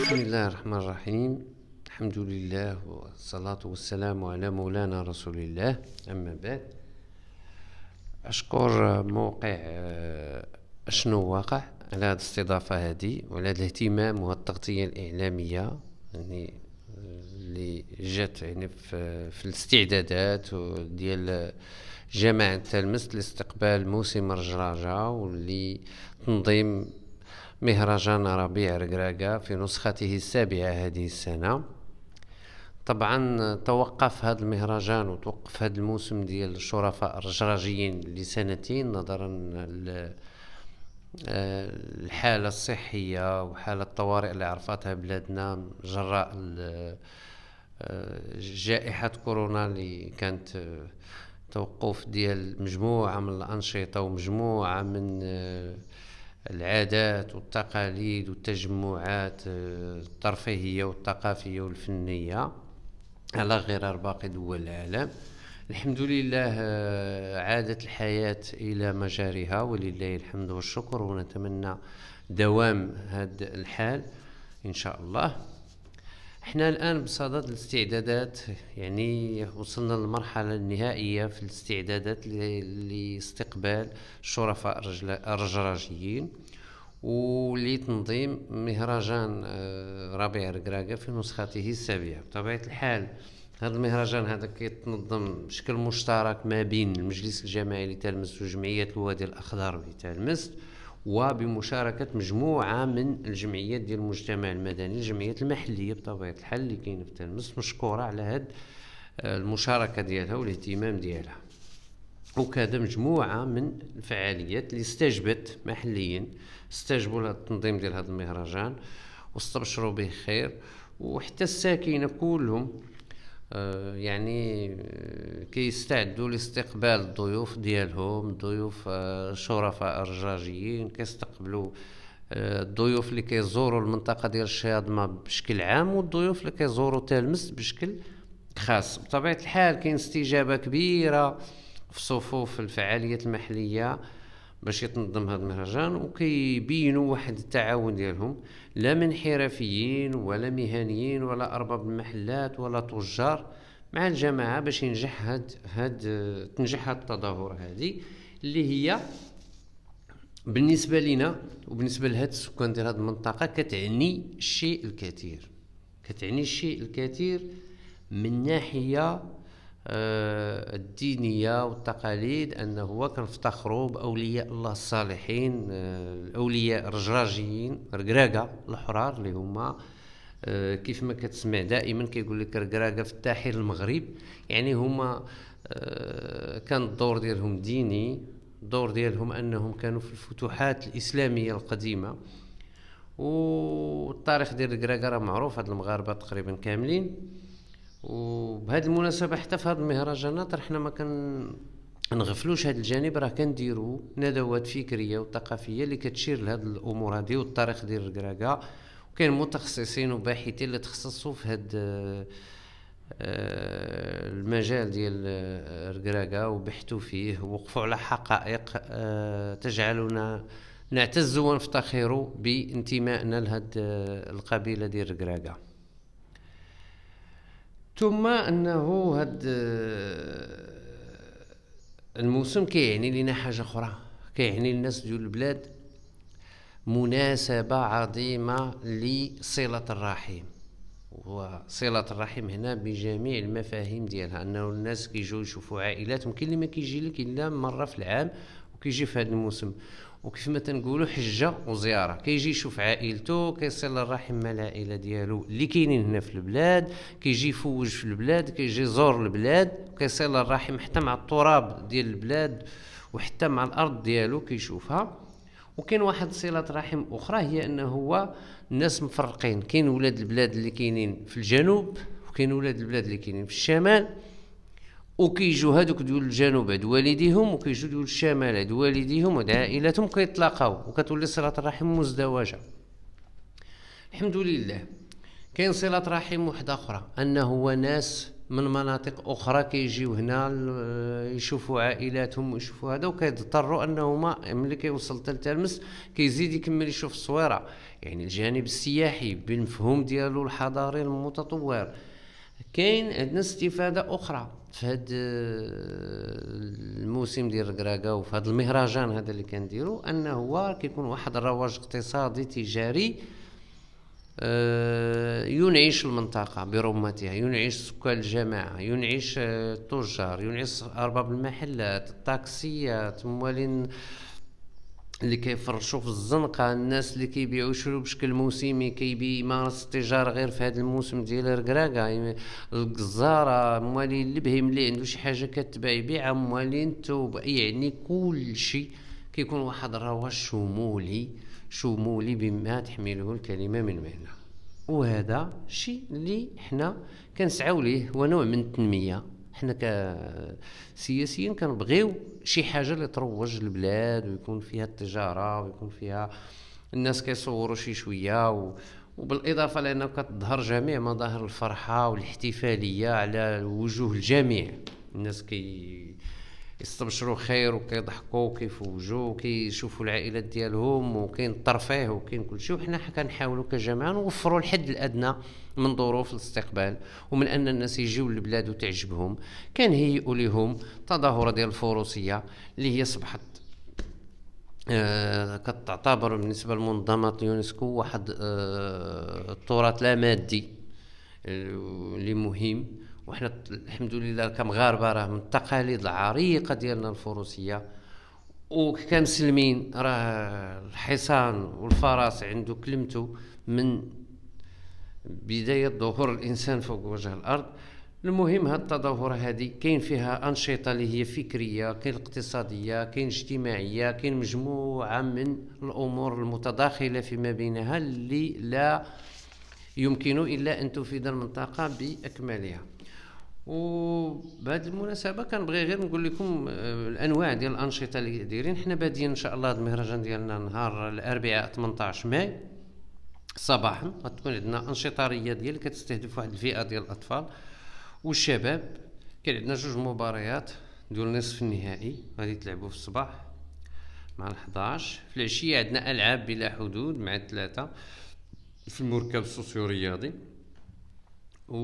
بسم الله الرحمن الرحيم الحمد لله والصلاة والسلام على مولانا رسول الله أما بعد أشكر موقع آه، أشنو واقع على هذه الاستضافة هذه وعلى هذا الاهتمام والتغطية الإعلامية يعني آه، اللي جات يعني في, آه، في الاستعدادات ديال جامع تلمس لاستقبال موسم رجراجة واللي تنظيم مهرجان ربيع رقراقة في نسخته السابعة هذه السنة طبعا توقف هذا المهرجان وتوقف هذا الموسم ديال الشرفاء الرجراجيين لسنتين نظرا آه، الحالة الصحية وحالة الطوارئ اللي عرفتها بلادنا جراء آه، جائحة كورونا اللي كانت توقف ديال مجموعة من الأنشطة ومجموعة من آه، العادات والتقاليد والتجمعات آه، الترفيهية والثقافية والفنية على غرار باقي دول العالم الحمد لله آه، عادت الحياة إلى مجاريها ولله الحمد والشكر ونتمنى دوام هذا الحال إن شاء الله احنا الان بصدد الاستعدادات يعني وصلنا للمرحله النهائيه في الاستعدادات لاستقبال الشرفاء الرجراجيين ولتنظيم مهرجان آه، ربيع ركراكا في نسخته السابعه بطبيعه الحال هذا المهرجان هذا كيتنظم بشكل مشترك ما بين المجلس الجماعي لتلمس وجمعيه الوادي الاخضر لتلمس وبمشاركة مجموعة من الجمعيات ديال المجتمع المدني الجمعيات المحلية بطبيعة الحال اللي كاينة في تلمس مشكورة على هاد آه، المشاركة ديالها والاهتمام ديالها وكذا مجموعة من الفعاليات اللي استجبت محليا استجبوا لهذا التنظيم ديال هذا المهرجان واستبشروا به خير وحتى الساكنة كلهم آه، يعني آه، كيستعدوا لاستقبال الضيوف ديالهم ضيوف آه، شرفاء رجاجيين كيستقبلوا الضيوف اللي كيزوروا المنطقه ديال الشياضمه بشكل عام والضيوف اللي كيزوروا تلمس بشكل خاص بطبيعه الحال كاين استجابه كبيره في صفوف الفعاليات المحليه باش يتنظم هذا المهرجان وكيبينوا واحد التعاون ديالهم لا من حرفيين ولا مهنيين ولا ارباب المحلات ولا تجار مع الجماعه باش ينجح هاد هاد تنجح هاد التظاهر هذه اللي هي بالنسبه لنا وبالنسبه لهاد السكان ديال هاد المنطقه كتعني الشيء الكثير كتعني الشيء الكثير من ناحيه آه، الدينيه والتقاليد انه هو كنفتخروا باولياء الله الصالحين آه، الاولياء الرجراجيين ركراكا الاحرار اللي هما آه، كيف ما كتسمع دائما كيقول لك ركراكه في التاحير المغرب يعني هما كان الدور ديالهم ديني الدور ديالهم انهم كانوا في الفتوحات الاسلاميه القديمه والتاريخ ديال ركراكا راه معروف هاد المغاربه تقريبا كاملين وبهذه المناسبه حتى في هذا المهرجانات احنا ما كان نغفلوش هذا الجانب راه كنديروا ندوات فكريه وثقافيه اللي كتشير لهذه الامور هذه والتاريخ ديال الكراكا وكاين متخصصين وباحثين اللي تخصصوا في هذا آه، المجال ديال الكراكا وبحثوا فيه ووقفوا على حقائق آه، تجعلنا نعتز ونفتخر بانتمائنا لهذه آه، القبيله ديال الكراكا ثم انه هاد آه، الموسم كيعني لنا حاجه اخرى كيعني الناس ديال البلاد مناسبه عظيمه لصله الرحم وصلة الرحم هنا بجميع المفاهيم ديالها انه الناس كيجيو يشوفوا عائلاتهم كاين اللي ما كيجي لك الا مره في العام كيجي في هذا الموسم وكيف ما تنقولوا حجه وزياره كيجي يشوف عائلته كيصل الرحم مع العائله ديالو اللي كاينين هنا في البلاد كيجي يفوج في البلاد كيجي يزور البلاد كيصل الرحم حتى مع التراب ديال البلاد وحتى مع الارض ديالو كيشوفها وكاين واحد صله رحم اخرى هي انه هو الناس مفرقين كاين ولاد البلاد اللي كاينين في الجنوب وكاين ولاد البلاد اللي كاينين في الشمال وكيجوا هذوك ديال الجنوب عند والديهم وكيجوا ديال الشمال عند والديهم وعند عائلاتهم كيتلاقاو وكتولي صلة الرحم مزدوجة الحمد لله كاين صلة رحم وحدة أخرى أنه ناس من مناطق أخرى كيجيو هنا يشوفوا عائلاتهم ويشوفوا هذا وكيضطروا أنهما ملي كيوصل تالت كيزيد يكمل يشوف الصويرة يعني الجانب السياحي بالمفهوم ديالو الحضاري المتطور كاين عندنا استفادة أخرى في هاد آه، الموسم ديال الكراكا وفي هاد المهرجان هذا اللي كنديرو انه هو كيكون واحد الرواج اقتصادي تجاري آه، ينعش المنطقة برمتها ينعش سكان الجماعة ينعش آه، التجار ينعش أرباب المحلات الطاكسيات موالين اللي كيفرشوا في الزنقة الناس اللي كيبيعوا يشرو بشكل موسمي كيبي يمارس التجارة غير في هذا الموسم ديال الركراكا يعني الجزارة موالين البهيم اللي عنده شي حاجة كتباع يبيعها موالين التوب يعني كل شيء كيكون واحد الرواج شمولي شمولي بما تحمله الكلمة من معنى وهذا شيء اللي حنا كنسعاو ليه هو نوع من التنمية حنا كسياسيين كنبغيو شي حاجه اللي تروج البلاد ويكون فيها التجاره ويكون فيها الناس كيصوروا شي شويه و... وبالاضافه لانه كتظهر جميع مظاهر الفرحه والاحتفاليه على وجوه الجميع الناس كي كيستبشروا خير وكيضحكوا وكيفوجوا وكيشوفوا العائلات ديالهم وكاين الترفيه وكاين كلشي وحنا كنحاولوا كجماعه نوفروا الحد الادنى من ظروف الاستقبال ومن ان الناس يجيو للبلاد وتعجبهم كنهيئوا لهم تظاهره ديال الفروسيه اللي هي صبحت آه كتعتبر بالنسبه لمنظمه يونسكو واحد آه التراث لا مادي اللي آه، مهم وحنا الحمد لله كمغاربه راه من التقاليد العريقه ديالنا الفروسيه سلمين راه الحصان والفرس عنده كلمته من بدايه ظهور الانسان فوق وجه الارض المهم هاد التظاهره هذه كاين فيها انشطه اللي هي فكريه كاين اقتصاديه كاين اجتماعيه كاين مجموعه من الامور المتداخله فيما بينها اللي لا يمكن إلا أن تفيد المنطقة بأكملها وبهذه المناسبه كنبغي غير نقول لكم آه، الانواع ديال الانشطه اللي دايرين حنا بادين ان شاء الله هذا المهرجان ديالنا نهار الاربعاء 18 ماي صباحا غتكون عندنا انشطه رياضيه اللي كتستهدف واحد الفئه ديال الاطفال والشباب كاين عندنا جوج مباريات ديال النصف النهائي غادي تلعبوا في الصباح مع 11 في العشيه عندنا العاب بلا حدود مع الثلاثه في المركب السوسيو رياضي و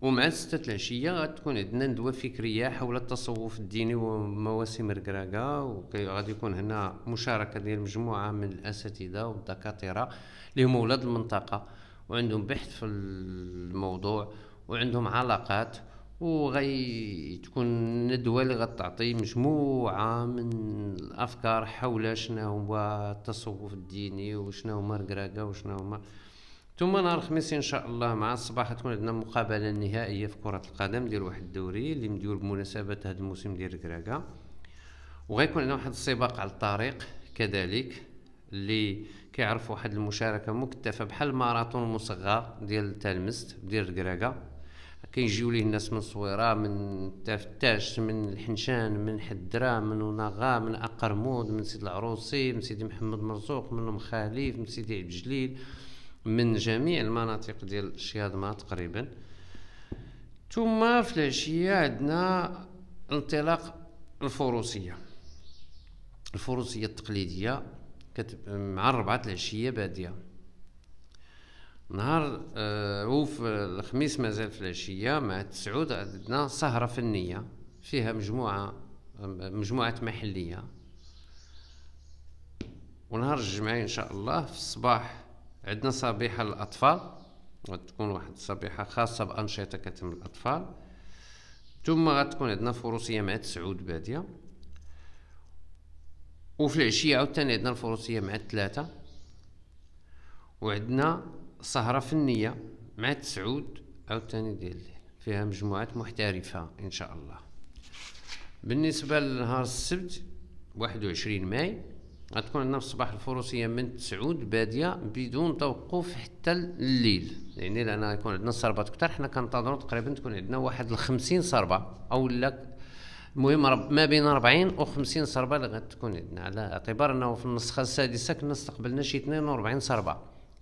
ومع ستة العشية غتكون عندنا ندوة فكرية حول التصوف الديني ومواسم ركراكا وغادي يكون هنا مشاركة ديال مجموعة من الأساتذة والدكاترة اللي هما ولاد المنطقة وعندهم بحث في الموضوع وعندهم علاقات وغي تكون ندوة اللي غتعطي مجموعة من الأفكار حول شنو هو التصوف الديني وشنو هما الكراكا وشنو هما ثم نهار الخميس ان شاء الله مع الصباح تكون عندنا مقابله نهائيه في كره القدم ديال واحد الدوري اللي مدير بمناسبه هذا الموسم ديال الكراكا وغيكون عندنا واحد السباق على الطريق كذلك اللي كيعرف واحد المشاركه مكتفه بحال ماراثون مصغر ديال تالمست ديال الكراكا كيجيو ليه الناس من صويره من تفتاش من الحنشان من حدرا من وناغا من اقرمود من سيد العروسي من سيدي محمد مرزوق من خليف من سيدي عبد الجليل من جميع المناطق ديال ما تقريبا ثم في العشيه عندنا انطلاق الفروسيه الفروسيه التقليديه مع الربعه العشيه باديه نهار آه وف الخميس مازال في العشيه مع تسعود عندنا سهره فنيه فيها مجموعه مجموعه محليه ونهار الجمعه ان شاء الله في الصباح عندنا صبيحه للاطفال غتكون واحد الصبيحه خاصه بانشطه كتم الاطفال ثم غتكون عندنا فروسيه مع تسعود باديه وفي العشيه عاوتاني عندنا الفروسيه مع الثلاثه وعندنا سهرة فنية مع تسعود عاوتاني ديال الليل فيها مجموعات محترفة إن شاء الله بالنسبة لنهار السبت واحد وعشرين ماي غتكون عندنا في الصباح الفروسية من تسعود بادية بدون توقف حتى الليل يعني لأن غيكون عندنا صربات كتر حنا كنتظرو تقريبا تكون عندنا واحد الخمسين صربة أو لا المهم ما بين 40 و 50 صربه اللي غتكون عندنا على اعتبار انه في النسخه السادسه كنا استقبلنا شي 42 صربه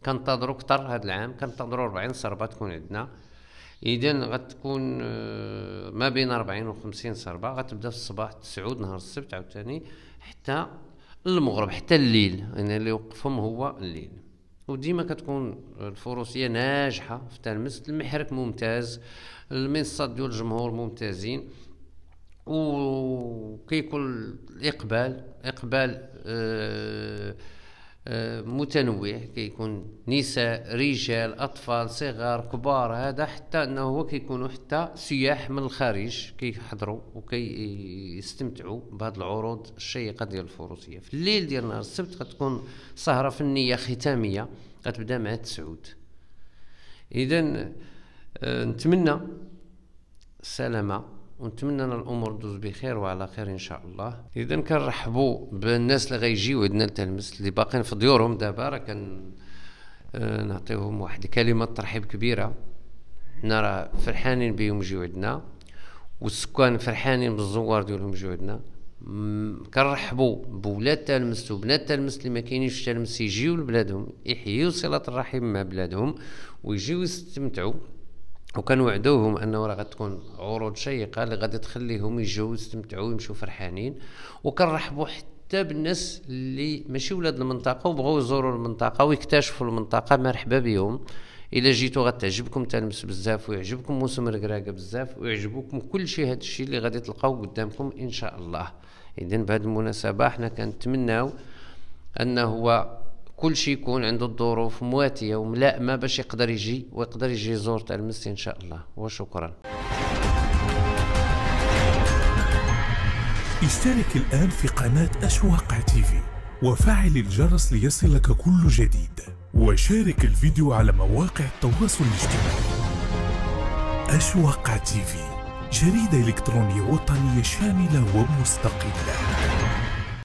كنتظروا كثر هذا العام كنتظروا 40 صربه تكون عندنا اذا غتكون آه، ما بين 40 و 50 صربه غتبدا في الصباح تسعود نهار السبت عاوتاني حتى المغرب حتى الليل يعني اللي يوقفهم هو الليل وديما كتكون الفروسيه ناجحه في تلمس المحرك ممتاز المنصات ديال الجمهور ممتازين وكيكون الاقبال اقبال آه متنوع كيكون نساء رجال اطفال صغار كبار هذا حتى انه هو كيكونوا حتى سياح من الخارج كيحضروا وكيستمتعوا بهذه العروض الشيقه ديال الفروسيه في الليل ديال نهار السبت غتكون سهره فنيه ختاميه غتبدا مع التسعود اذا آه، نتمنى السلامه ونتمنى ان الامور تدوز بخير وعلى خير ان شاء الله اذا كنرحبوا بالناس اللي غيجيو عندنا لتلمس اللي باقين في ديورهم دابا راه كن آه، نعطيهم واحد كلمه ترحيب كبيره حنا راه فرحانين بهم جيو عندنا والسكان فرحانين بالزوار ديالهم جيو عندنا كنرحبوا بولاد تلمس وبنات تلمس اللي ما كاينينش تلمس يجيو لبلادهم يحيوا صله الرحم مع بلادهم ويجيو يستمتعوا وكان وعدوهم انه راه غتكون عروض شيقه اللي غادي تخليهم يجوا يستمتعوا ويمشوا فرحانين وكنرحبوا حتى بالناس اللي ماشي ولاد المنطقه وبغاو يزوروا المنطقه ويكتشفوا المنطقه مرحبا بهم الا جيتو غتعجبكم تلمس بزاف ويعجبكم موسم الكراكه بزاف ويعجبكم كل شيء هذا الشيء اللي غادي تلقاو قدامكم ان شاء الله اذا بهذه المناسبه حنا كنتمناو انه هو كل شيء يكون عنده الظروف مواتية وملائمة باش يقدر يجي ويقدر يجي يزور تاع المسي إن شاء الله وشكرا اشترك الآن في قناة أشواق تيفي وفعل الجرس ليصلك كل جديد وشارك الفيديو على مواقع التواصل الاجتماعي أشواق تيفي جريدة إلكترونية وطنية شاملة ومستقلة